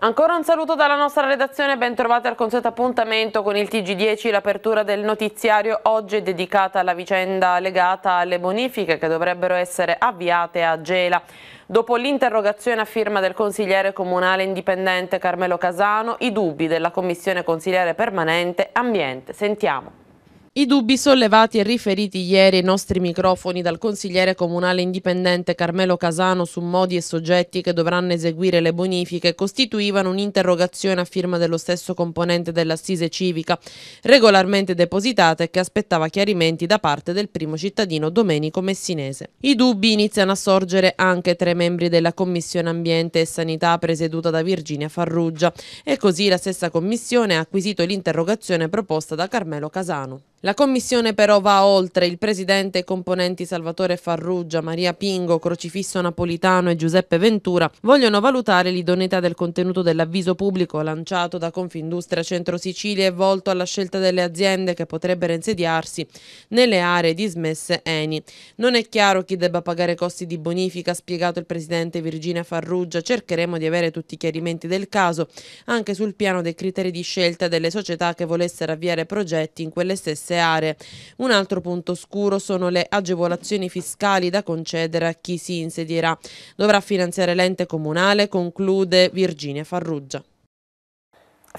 Ancora un saluto dalla nostra redazione, ben al consueto appuntamento con il Tg10, l'apertura del notiziario oggi è dedicata alla vicenda legata alle bonifiche che dovrebbero essere avviate a Gela. Dopo l'interrogazione a firma del consigliere comunale indipendente Carmelo Casano, i dubbi della commissione consigliere permanente ambiente. Sentiamo. I dubbi sollevati e riferiti ieri ai nostri microfoni dal consigliere comunale indipendente Carmelo Casano su modi e soggetti che dovranno eseguire le bonifiche costituivano un'interrogazione a firma dello stesso componente dell'assise civica, regolarmente depositata e che aspettava chiarimenti da parte del primo cittadino Domenico Messinese. I dubbi iniziano a sorgere anche tra i membri della Commissione Ambiente e Sanità presieduta da Virginia Farruggia e così la stessa commissione ha acquisito l'interrogazione proposta da Carmelo Casano. La commissione però va oltre. Il presidente e i componenti Salvatore Farrugia, Maria Pingo, Crocifisso Napolitano e Giuseppe Ventura vogliono valutare l'idoneità del contenuto dell'avviso pubblico lanciato da Confindustria Centro Sicilia e volto alla scelta delle aziende che potrebbero insediarsi nelle aree dismesse ENI. Non è chiaro chi debba pagare costi di bonifica, ha spiegato il presidente Virginia Farrugia. Cercheremo di avere tutti i chiarimenti del caso, anche sul piano dei criteri di scelta delle società che volessero avviare progetti in quelle stesse diverse aree. Un altro punto scuro sono le agevolazioni fiscali da concedere a chi si insedierà. Dovrà finanziare l'ente comunale, conclude Virginia Farruggia.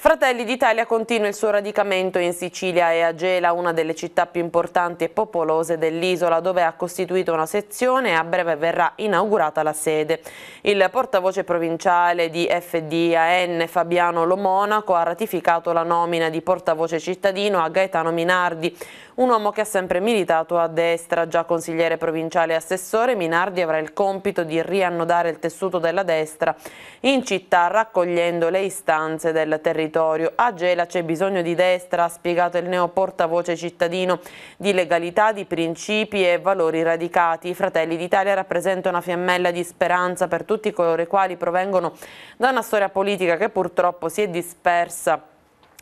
Fratelli d'Italia continua il suo radicamento in Sicilia e a Gela, una delle città più importanti e popolose dell'isola, dove ha costituito una sezione e a breve verrà inaugurata la sede. Il portavoce provinciale di FDAN Fabiano Lomonaco ha ratificato la nomina di portavoce cittadino a Gaetano Minardi, un uomo che ha sempre militato a destra, già consigliere provinciale e assessore, Minardi avrà il compito di riannodare il tessuto della destra in città raccogliendo le istanze del territorio territorio. A Gela c'è bisogno di destra, ha spiegato il neo portavoce cittadino, di legalità, di principi e valori radicati. I Fratelli d'Italia rappresentano una fiammella di speranza per tutti coloro i quali provengono da una storia politica che purtroppo si è dispersa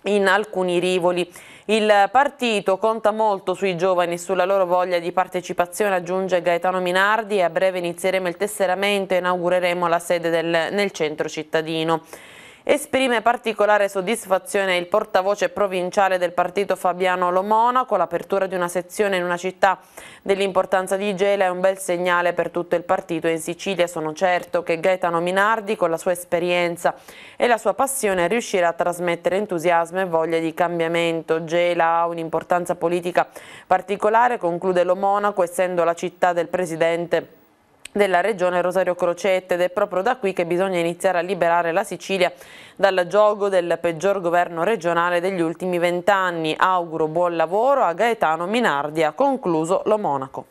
in alcuni rivoli. Il partito conta molto sui giovani e sulla loro voglia di partecipazione, aggiunge Gaetano Minardi e a breve inizieremo il tesseramento e inaugureremo la sede del, nel centro cittadino. Esprime particolare soddisfazione il portavoce provinciale del partito Fabiano Lomona con l'apertura di una sezione in una città dell'importanza di Gela è un bel segnale per tutto il partito in Sicilia sono certo che Gaetano Minardi con la sua esperienza e la sua passione riuscirà a trasmettere entusiasmo e voglia di cambiamento. Gela ha un'importanza politica particolare, conclude Lo essendo la città del presidente della regione Rosario Crocette ed è proprio da qui che bisogna iniziare a liberare la Sicilia dal gioco del peggior governo regionale degli ultimi vent'anni. Auguro buon lavoro a Gaetano Minardi, ha concluso lo Monaco.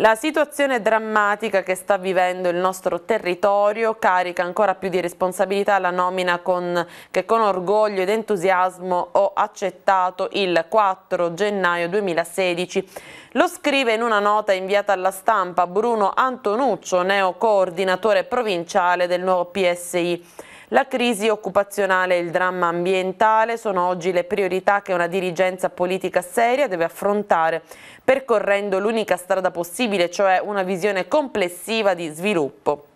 La situazione drammatica che sta vivendo il nostro territorio carica ancora più di responsabilità la nomina con, che con orgoglio ed entusiasmo ho accettato il 4 gennaio 2016. Lo scrive in una nota inviata alla stampa Bruno Antonuccio, neo coordinatore provinciale del nuovo PSI. La crisi occupazionale e il dramma ambientale sono oggi le priorità che una dirigenza politica seria deve affrontare, percorrendo l'unica strada possibile, cioè una visione complessiva di sviluppo.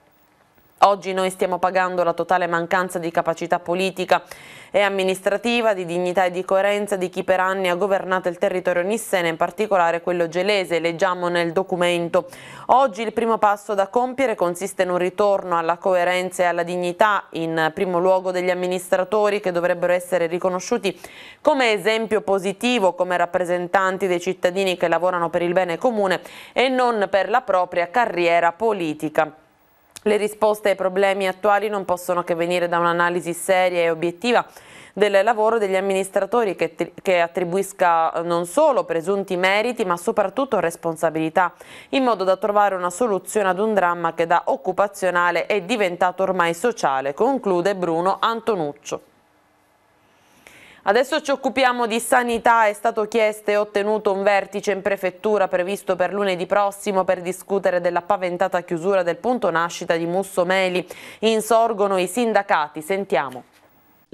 Oggi noi stiamo pagando la totale mancanza di capacità politica e amministrativa, di dignità e di coerenza di chi per anni ha governato il territorio nissene, in particolare quello gelese, leggiamo nel documento. Oggi il primo passo da compiere consiste in un ritorno alla coerenza e alla dignità, in primo luogo degli amministratori che dovrebbero essere riconosciuti come esempio positivo, come rappresentanti dei cittadini che lavorano per il bene comune e non per la propria carriera politica. Le risposte ai problemi attuali non possono che venire da un'analisi seria e obiettiva del lavoro degli amministratori che, che, attribuisca eh, non solo presunti meriti ma soprattutto responsabilità, in modo da trovare una soluzione ad un dramma che da occupazionale è diventato ormai sociale, conclude Bruno Antonuccio. Adesso ci occupiamo di sanità, è stato chiesto e ottenuto un vertice in prefettura previsto per lunedì prossimo per discutere della paventata chiusura del punto nascita di Mussomeli. Insorgono i sindacati, sentiamo.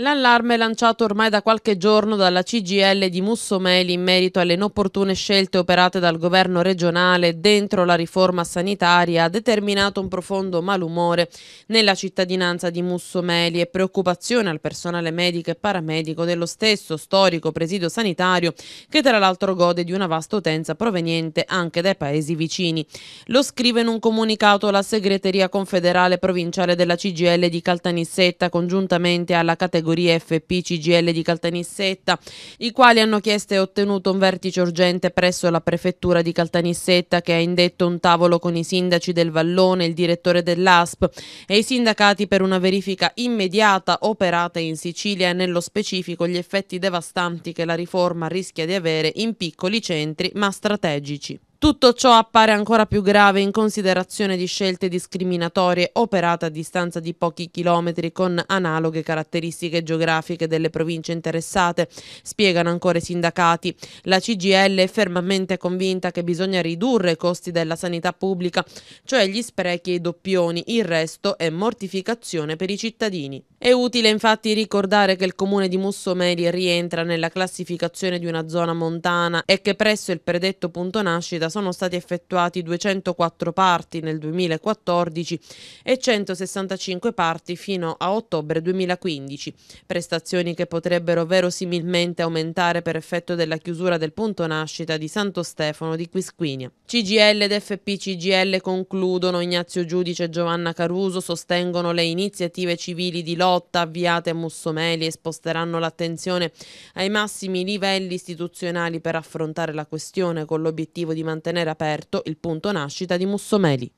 L'allarme lanciato ormai da qualche giorno dalla CGL di Mussomeli in merito alle inopportune scelte operate dal governo regionale dentro la riforma sanitaria ha determinato un profondo malumore nella cittadinanza di Mussomeli e preoccupazione al personale medico e paramedico dello stesso storico presidio sanitario che tra l'altro gode di una vasta utenza proveniente anche dai paesi vicini. Lo scrive in un comunicato la segreteria confederale provinciale della CGL di Caltanissetta congiuntamente alla categoria categorie FP-CGL di Caltanissetta, i quali hanno chiesto e ottenuto un vertice urgente presso la prefettura di Caltanissetta che ha indetto un tavolo con i sindaci del Vallone, il direttore dell'ASP e i sindacati per una verifica immediata operata in Sicilia e nello specifico gli effetti devastanti che la riforma rischia di avere in piccoli centri ma strategici. Tutto ciò appare ancora più grave in considerazione di scelte discriminatorie operate a distanza di pochi chilometri con analoghe caratteristiche geografiche delle province interessate, spiegano ancora i sindacati. La CGL è fermamente convinta che bisogna ridurre i costi della sanità pubblica, cioè gli sprechi e i doppioni, il resto è mortificazione per i cittadini. È utile infatti ricordare che il comune di Mussomeli rientra nella classificazione di una zona montana e che presso il predetto punto nascita sono stati effettuati 204 parti nel 2014 e 165 parti fino a ottobre 2015, prestazioni che potrebbero verosimilmente aumentare per effetto della chiusura del punto nascita di Santo Stefano di Quisquinia. CGL ed FPCGL concludono, Ignazio Giudice e Giovanna Caruso sostengono le iniziative civili di lotta avviate a Mussomeli e sposteranno l'attenzione ai massimi livelli istituzionali per affrontare la questione con l'obiettivo di mantenere mantenere aperto il punto nascita di Mussomeli.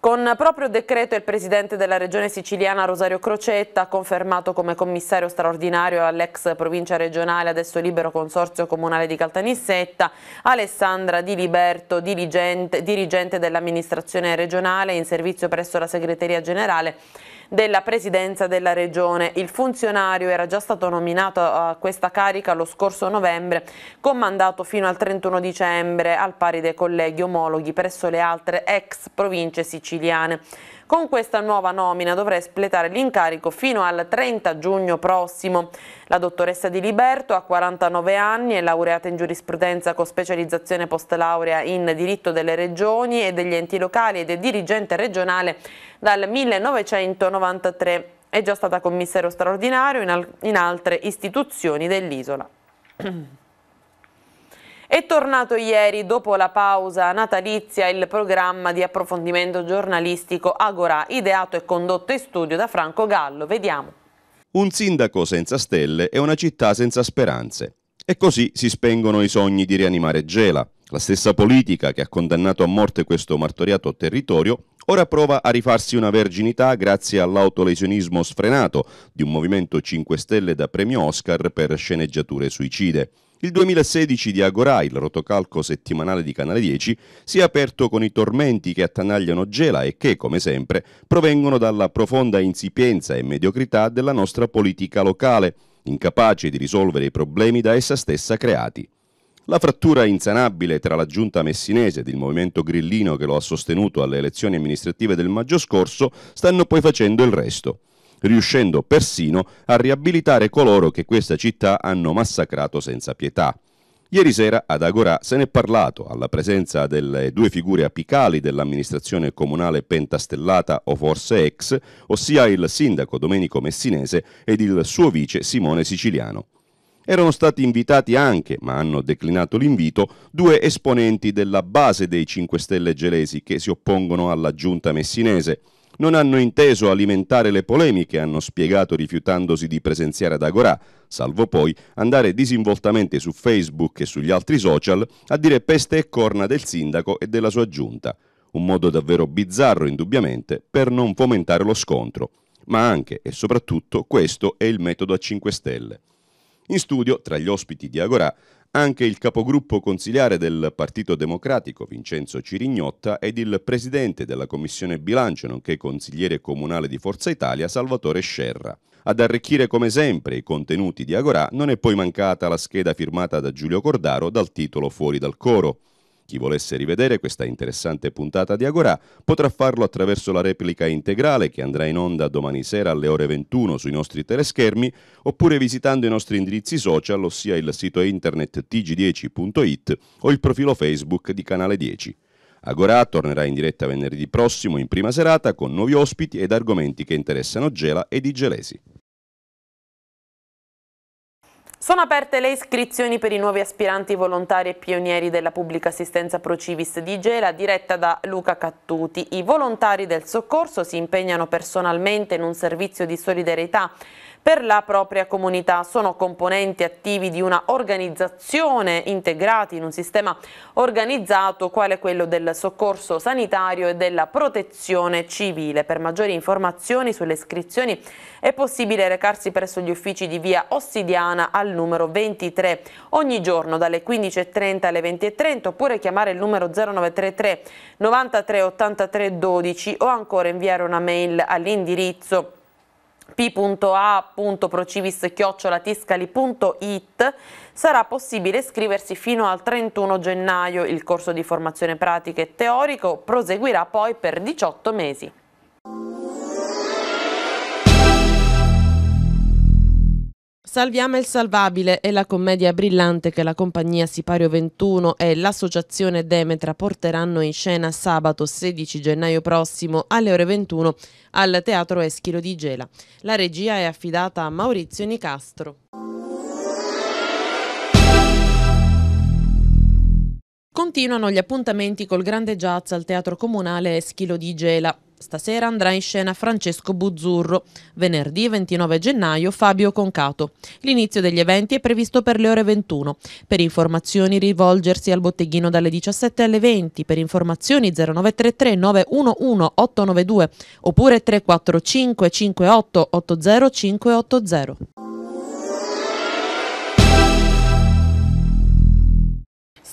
Con proprio decreto il Presidente della Regione siciliana Rosario Crocetta ha confermato come commissario straordinario all'ex provincia regionale adesso libero consorzio comunale di Caltanissetta Alessandra Di Liberto, dirigente, dirigente dell'amministrazione regionale in servizio presso la segreteria generale della presidenza della regione. Il funzionario era già stato nominato a questa carica lo scorso novembre con mandato fino al 31 dicembre al pari dei colleghi omologhi presso le altre ex province siciliane. Con questa nuova nomina dovrà espletare l'incarico fino al 30 giugno prossimo. La dottoressa Di Liberto ha 49 anni, è laureata in giurisprudenza con specializzazione post laurea in diritto delle regioni e degli enti locali ed è dirigente regionale dal 1993. È già stata commissario straordinario in, in altre istituzioni dell'isola. È tornato ieri, dopo la pausa natalizia, il programma di approfondimento giornalistico Agora, ideato e condotto in studio da Franco Gallo. Vediamo. Un sindaco senza stelle è una città senza speranze. E così si spengono i sogni di rianimare Gela. La stessa politica che ha condannato a morte questo martoriato territorio ora prova a rifarsi una verginità grazie all'autolesionismo sfrenato di un movimento 5 Stelle da premio Oscar per sceneggiature suicide. Il 2016 di Agora, il rotocalco settimanale di Canale 10, si è aperto con i tormenti che attanagliano Gela e che, come sempre, provengono dalla profonda insipienza e mediocrità della nostra politica locale, incapace di risolvere i problemi da essa stessa creati. La frattura insanabile tra la giunta messinese ed il movimento grillino che lo ha sostenuto alle elezioni amministrative del maggio scorso stanno poi facendo il resto riuscendo persino a riabilitare coloro che questa città hanno massacrato senza pietà. Ieri sera ad Agorà se n'è parlato alla presenza delle due figure apicali dell'amministrazione comunale pentastellata o forse ex, ossia il sindaco Domenico Messinese ed il suo vice Simone Siciliano. Erano stati invitati anche, ma hanno declinato l'invito, due esponenti della base dei 5 Stelle gelesi che si oppongono alla giunta messinese non hanno inteso alimentare le polemiche, hanno spiegato rifiutandosi di presenziare ad Agorà, salvo poi andare disinvoltamente su Facebook e sugli altri social a dire peste e corna del sindaco e della sua giunta. Un modo davvero bizzarro, indubbiamente, per non fomentare lo scontro. Ma anche e soprattutto questo è il metodo a 5 Stelle. In studio, tra gli ospiti di Agorà, anche il capogruppo consigliare del Partito Democratico Vincenzo Cirignotta ed il presidente della Commissione Bilancio, nonché consigliere comunale di Forza Italia Salvatore Scerra. Ad arricchire come sempre i contenuti di Agorà non è poi mancata la scheda firmata da Giulio Cordaro dal titolo Fuori dal coro. Chi volesse rivedere questa interessante puntata di Agora potrà farlo attraverso la replica integrale che andrà in onda domani sera alle ore 21 sui nostri teleschermi oppure visitando i nostri indirizzi social, ossia il sito internet tg10.it o il profilo Facebook di Canale 10. Agora tornerà in diretta venerdì prossimo in prima serata con nuovi ospiti ed argomenti che interessano Gela e Di Gelesi. Sono aperte le iscrizioni per i nuovi aspiranti volontari e pionieri della pubblica assistenza Procivis di Gela diretta da Luca Cattuti. I volontari del soccorso si impegnano personalmente in un servizio di solidarietà per la propria comunità. Sono componenti attivi di una organizzazione integrati in un sistema organizzato quale quello del soccorso sanitario e della protezione civile. Per maggiori informazioni sulle iscrizioni è possibile recarsi presso gli uffici di via Ossidiana al numero 23 ogni giorno dalle 15.30 alle 20.30 oppure chiamare il numero 0933 93 83 12 o ancora inviare una mail all'indirizzo p.a.procivis-tiscali.it sarà possibile iscriversi fino al 31 gennaio. Il corso di formazione pratica e teorico proseguirà poi per 18 mesi. Salviamo il Salvabile è la commedia brillante che la compagnia Sipario 21 e l'associazione Demetra porteranno in scena sabato 16 gennaio prossimo alle ore 21 al Teatro Eschilo di Gela. La regia è affidata a Maurizio Nicastro. Continuano gli appuntamenti col grande jazz al Teatro Comunale Eschilo di Gela. Stasera andrà in scena Francesco Buzzurro, venerdì 29 gennaio Fabio Concato. L'inizio degli eventi è previsto per le ore 21. Per informazioni rivolgersi al botteghino dalle 17 alle 20, per informazioni 0933 911 892 oppure 345 58 80580.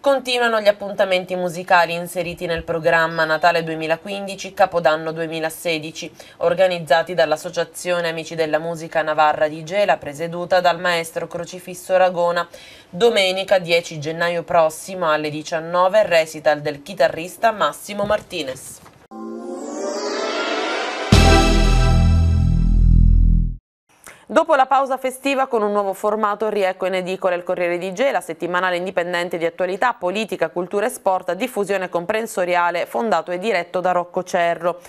Continuano gli appuntamenti musicali inseriti nel programma Natale 2015, Capodanno 2016, organizzati dall'Associazione Amici della Musica Navarra di Gela, presieduta dal maestro Crocifisso Ragona. Domenica 10 gennaio prossimo alle 19 recital del chitarrista Massimo Martinez. Dopo la pausa festiva con un nuovo formato riecco in edicola il Corriere di Gela, settimanale indipendente di attualità, politica, cultura e sport, diffusione comprensoriale, fondato e diretto da Rocco Cerro.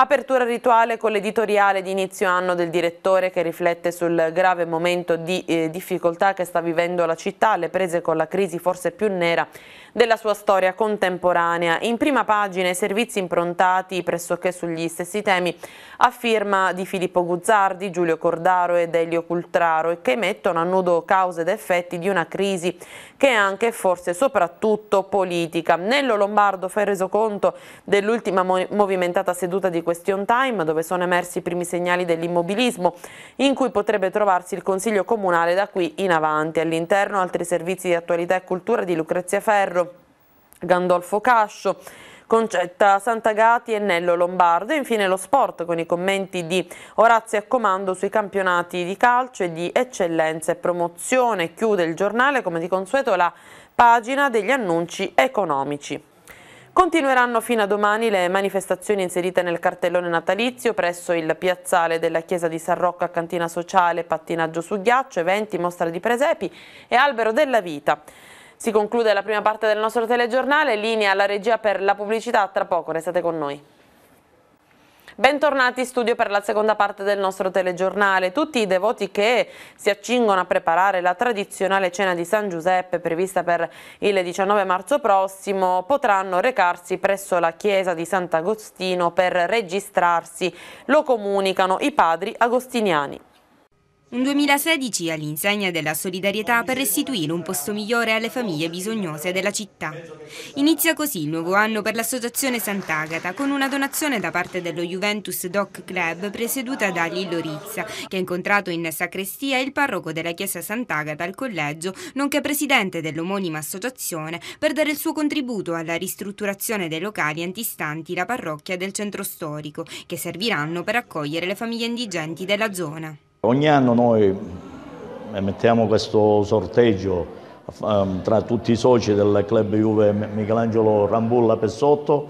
Apertura rituale con l'editoriale di inizio anno del direttore che riflette sul grave momento di eh, difficoltà che sta vivendo la città, alle prese con la crisi forse più nera della sua storia contemporanea. In prima pagina i servizi improntati pressoché sugli stessi temi a firma di Filippo Guzzardi, Giulio Cordaro ed Elio Cultraro che mettono a nudo cause ed effetti di una crisi che è anche forse soprattutto politica. Nello Lombardo fa il resoconto dell'ultima movimentata seduta di question time dove sono emersi i primi segnali dell'immobilismo in cui potrebbe trovarsi il Consiglio Comunale da qui in avanti. All'interno altri servizi di attualità e cultura di Lucrezia Ferro, Gandolfo Cascio, Concetta Santagati e Nello Lombardo. E infine lo sport con i commenti di Orazio Accomando sui campionati di calcio e di eccellenza e promozione. Chiude il giornale come di consueto la pagina degli annunci economici. Continueranno fino a domani le manifestazioni inserite nel cartellone natalizio presso il piazzale della chiesa di San Rocco a Cantina Sociale, pattinaggio su ghiaccio, eventi, mostra di presepi e albero della vita. Si conclude la prima parte del nostro telegiornale, linea alla regia per la pubblicità, tra poco restate con noi. Bentornati in studio per la seconda parte del nostro telegiornale. Tutti i devoti che si accingono a preparare la tradizionale cena di San Giuseppe prevista per il 19 marzo prossimo potranno recarsi presso la chiesa di Sant'Agostino per registrarsi. Lo comunicano i padri agostiniani. Un 2016 all'insegna della solidarietà per restituire un posto migliore alle famiglie bisognose della città. Inizia così il nuovo anno per l'associazione Sant'Agata con una donazione da parte dello Juventus Doc Club presieduta da Lillo Rizza che ha incontrato in sacrestia il parroco della chiesa Sant'Agata al collegio nonché presidente dell'omonima associazione per dare il suo contributo alla ristrutturazione dei locali antistanti la parrocchia del centro storico che serviranno per accogliere le famiglie indigenti della zona. Ogni anno noi eh, mettiamo questo sorteggio ehm, tra tutti i soci del club Juve Michelangelo Rambulla Pessotto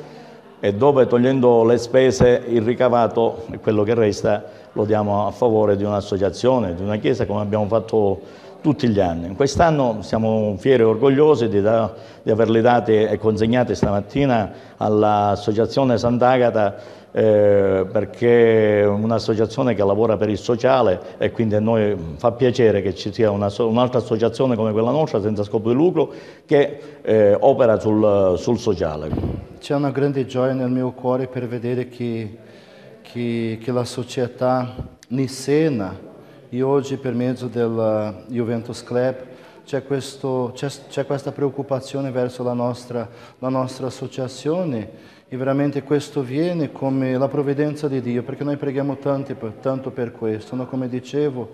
e dove togliendo le spese il ricavato, e quello che resta, lo diamo a favore di un'associazione, di una chiesa come abbiamo fatto tutti gli anni. Quest'anno siamo fieri e orgogliosi di, da, di averle date e consegnate stamattina all'Associazione Sant'Agata eh, perché è un'associazione che lavora per il sociale e quindi a noi fa piacere che ci sia un'altra associazione come quella nostra senza scopo di lucro che eh, opera sul, sul sociale. C'è una grande gioia nel mio cuore per vedere che, che, che la società nissena e oggi per mezzo del Juventus Club c'è, questa preoccupazione verso la nostra, la nostra associazione e veramente questo viene come la provvidenza di Dio, perché noi preghiamo tanti, tanto per questo, no? come dicevo,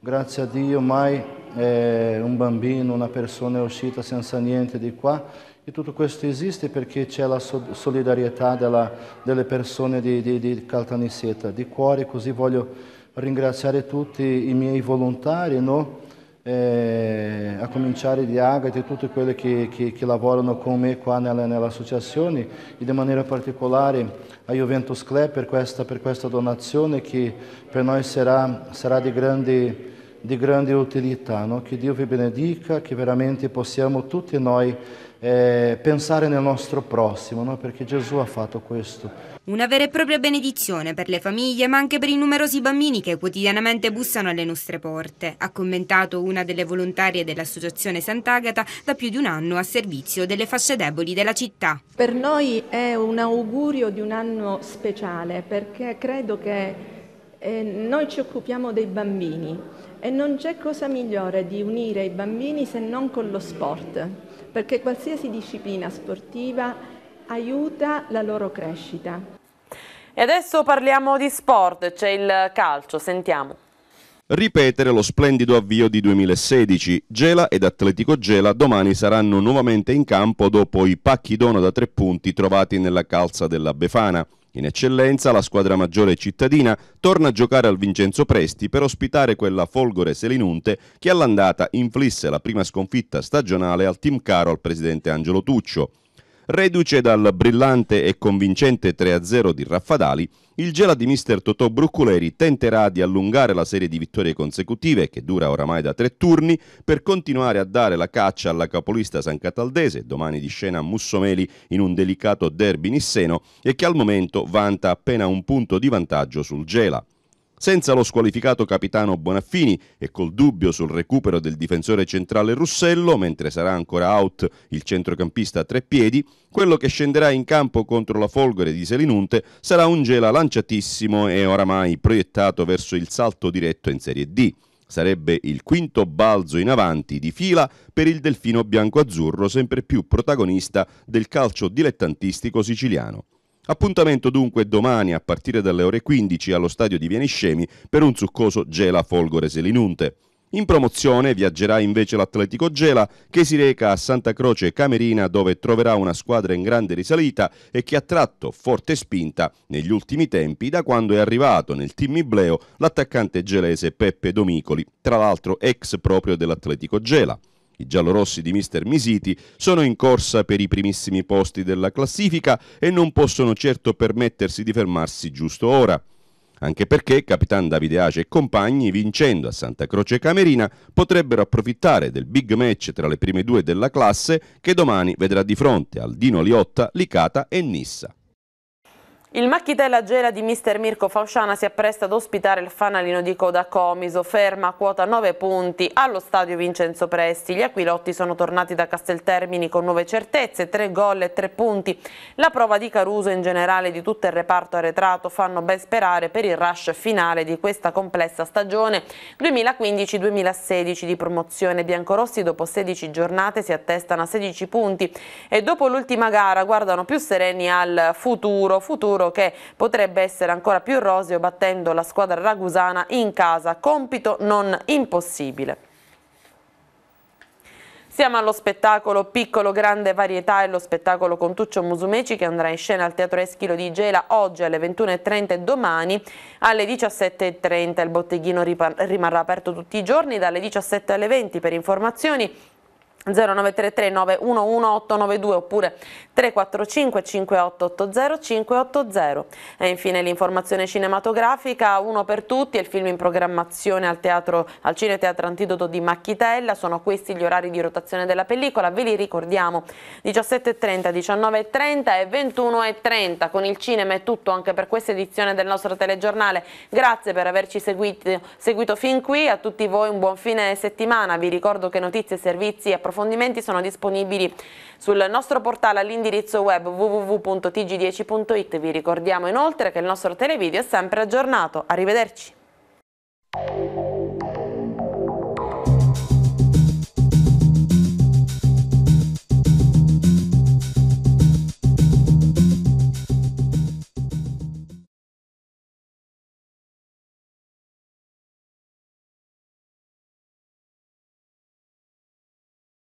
grazie a Dio mai eh, un bambino, una persona è uscita senza niente di qua e tutto questo esiste perché c'è la solidarietà della, delle persone di, di, di Caltanissetta. Di cuore così voglio ringraziare tutti i miei volontari, no? eh, a cominciare di Agatha e tutti quelli che, che, che, lavorano con me qua nella, nell'associazione e di maniera particolare a Juventus Club per questa, per questa donazione che per noi sarà, sarà di grande di grande utilità, no? che Dio vi benedica, che veramente possiamo tutti noi eh, pensare nel nostro prossimo, no? perché Gesù ha fatto questo. Una vera e propria benedizione per le famiglie, ma anche per i numerosi bambini che quotidianamente bussano alle nostre porte, ha commentato una delle volontarie dell'Associazione Sant'Agata da più di un anno a servizio delle fasce deboli della città. Per noi è un augurio di un anno speciale perché credo che eh, noi ci occupiamo dei bambini e non c'è cosa migliore di unire i bambini se non con lo sport, perché qualsiasi disciplina sportiva aiuta la loro crescita. E adesso parliamo di sport, c'è il calcio, sentiamo ripetere lo splendido avvio di 2016. Gela ed Atletico Gela domani saranno nuovamente in campo dopo i pacchi dono da tre punti trovati nella calza della Befana. In eccellenza la squadra maggiore cittadina torna a giocare al Vincenzo Presti per ospitare quella Folgore Selinunte che all'andata inflisse la prima sconfitta stagionale al team caro al presidente Angelo Tuccio. Reduce dal brillante e convincente 3-0 di Raffadali, il Gela di mister Totò Brucculeri tenterà di allungare la serie di vittorie consecutive, che dura oramai da tre turni, per continuare a dare la caccia alla capolista San Cataldese, domani di scena a Mussomeli in un delicato derby nisseno e che al momento vanta appena un punto di vantaggio sul Gela. Senza lo squalificato capitano Bonaffini e col dubbio sul recupero del difensore centrale Russello, mentre sarà ancora out il centrocampista a tre piedi, quello che scenderà in campo contro la folgore di Selinunte sarà un gela lanciatissimo e oramai proiettato verso il salto diretto in Serie D. Sarebbe il quinto balzo in avanti di fila per il delfino bianco-azzurro sempre più protagonista del calcio dilettantistico siciliano. Appuntamento dunque domani a partire dalle ore 15 allo stadio di Vieniscemi per un succoso Gela Folgore Selinunte. In promozione viaggerà invece l'Atletico Gela che si reca a Santa Croce Camerina dove troverà una squadra in grande risalita e che ha tratto forte spinta negli ultimi tempi da quando è arrivato nel team Ibleo l'attaccante gelese Peppe Domicoli, tra l'altro ex proprio dell'Atletico Gela i giallorossi di mister Misiti sono in corsa per i primissimi posti della classifica e non possono certo permettersi di fermarsi giusto ora. Anche perché Capitan Davide Ace e compagni, vincendo a Santa Croce Camerina, potrebbero approfittare del big match tra le prime due della classe che domani vedrà di fronte al Dino Liotta, Licata e Nissa. Il Macchitella Gela di Mr. Mirko Fausciana si appresta ad ospitare il fanalino di coda Comiso, ferma a quota 9 punti allo stadio Vincenzo Presti. Gli Aquilotti sono tornati da Casteltermini con nuove certezze, 3 gol e 3 punti. La prova di Caruso e in generale di tutto il reparto arretrato fanno ben sperare per il rush finale di questa complessa stagione 2015-2016 di promozione. Biancorossi dopo 16 giornate si attestano a 16 punti e dopo l'ultima gara guardano più sereni al futuro, futuro futuro che potrebbe essere ancora più roseo battendo la squadra ragusana in casa, compito non impossibile. Siamo allo spettacolo Piccolo Grande Varietà e lo spettacolo con Tuccio Musumeci che andrà in scena al Teatro Eschilo di Gela oggi alle 21.30 e domani alle 17.30. Il botteghino rimarrà aperto tutti i giorni dalle 17 alle 20 per informazioni 0933 911892 oppure 345 5880 580. E infine l'informazione cinematografica, uno per tutti, è il film in programmazione al, teatro, al Cine Teatro Antidoto di Macchitella, sono questi gli orari di rotazione della pellicola, ve li ricordiamo 17.30, 19.30 e 21.30, con il cinema è tutto anche per questa edizione del nostro telegiornale, grazie per averci seguito, seguito fin qui, a tutti voi un buon fine settimana, vi ricordo che notizie e servizi approfonditi approfondimenti sono disponibili sul nostro portale all'indirizzo web www.tg10.it. Vi ricordiamo inoltre che il nostro televideo è sempre aggiornato. Arrivederci.